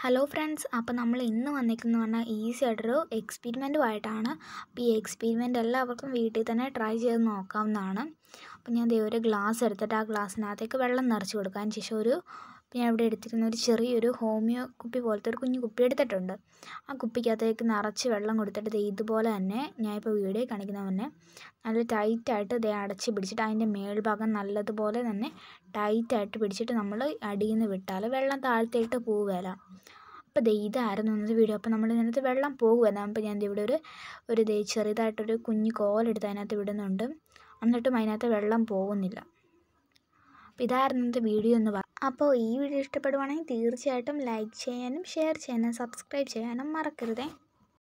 hello friends അപ്പോൾ നമ്മൾ ഇന്ന് വന്നിരിക്കുന്നത് പറഞ്ഞാൽ ഈസി ആയിട്ടൊരു എക്സ്പെരിമെൻറ്റുമായിട്ടാണ് അപ്പോൾ ഈ എക്സ്പെരിമെൻ്റ് എല്ലാവർക്കും വീട്ടിൽ തന്നെ ട്രൈ ചെയ്ത് നോക്കാവുന്നതാണ് അപ്പോൾ ഞാൻ ഒരു ഗ്ലാസ് എടുത്തിട്ട് ആ ഗ്ലാസ്സിനകത്തേക്ക് വെള്ളം നിറച്ച് കൊടുക്കാൻ അതിന് ശേഷം ഒരു അപ്പോൾ ഞാൻ ഇവിടെ എടുത്തിരുന്ന ഒരു ചെറിയൊരു ഹോമിയോ കുപ്പി പോലത്തെ ഒരു കുഞ്ഞു കുപ്പി എടുത്തിട്ടുണ്ട് ആ കുപ്പിക്കകത്തേക്ക് നിറച്ച് വെള്ളം കൊടുത്തിട്ട് ദേ ഇതുപോലെ തന്നെ ഞാനിപ്പോൾ വീഡിയോ കാണിക്കുന്ന തന്നെ നല്ല ടൈറ്റായിട്ട് ദേ അടച്ച് പിടിച്ചിട്ട് അതിൻ്റെ മേൾഭാഗം നല്ലതുപോലെ തന്നെ ടൈറ്റായിട്ട് പിടിച്ചിട്ട് നമ്മൾ അടിയിൽ നിന്ന് വിട്ടാൽ വെള്ളം താഴത്തേട്ട് പോവുകയില്ല അപ്പോൾ ദേ ഇതായിരുന്നു ഇന്നത്തെ വീഡിയോ അപ്പോൾ നമ്മൾ ഇതിനകത്ത് വെള്ളം പോകുമല്ല അപ്പോൾ ഞാൻ ഇവിടെ ഒരു ഒരു ദേ ചെറുതായിട്ടൊരു കുഞ്ഞു കോലെടുത്ത് അതിനകത്ത് വിടുന്നുണ്ട് എന്നിട്ടും അതിനകത്ത് വെള്ളം പോകുന്നില്ല അപ്പോൾ ഇതായിരുന്നു ഇന്നത്തെ വീഡിയോ എന്ന് അപ്പോൾ ഈ വീഡിയോ ഇഷ്ടപ്പെടുവാണെങ്കിൽ തീർച്ചയായിട്ടും ലൈക്ക് ചെയ്യാനും ഷെയർ ചെയ്യാനും സബ്സ്ക്രൈബ് ചെയ്യാനും മറക്കരുതേ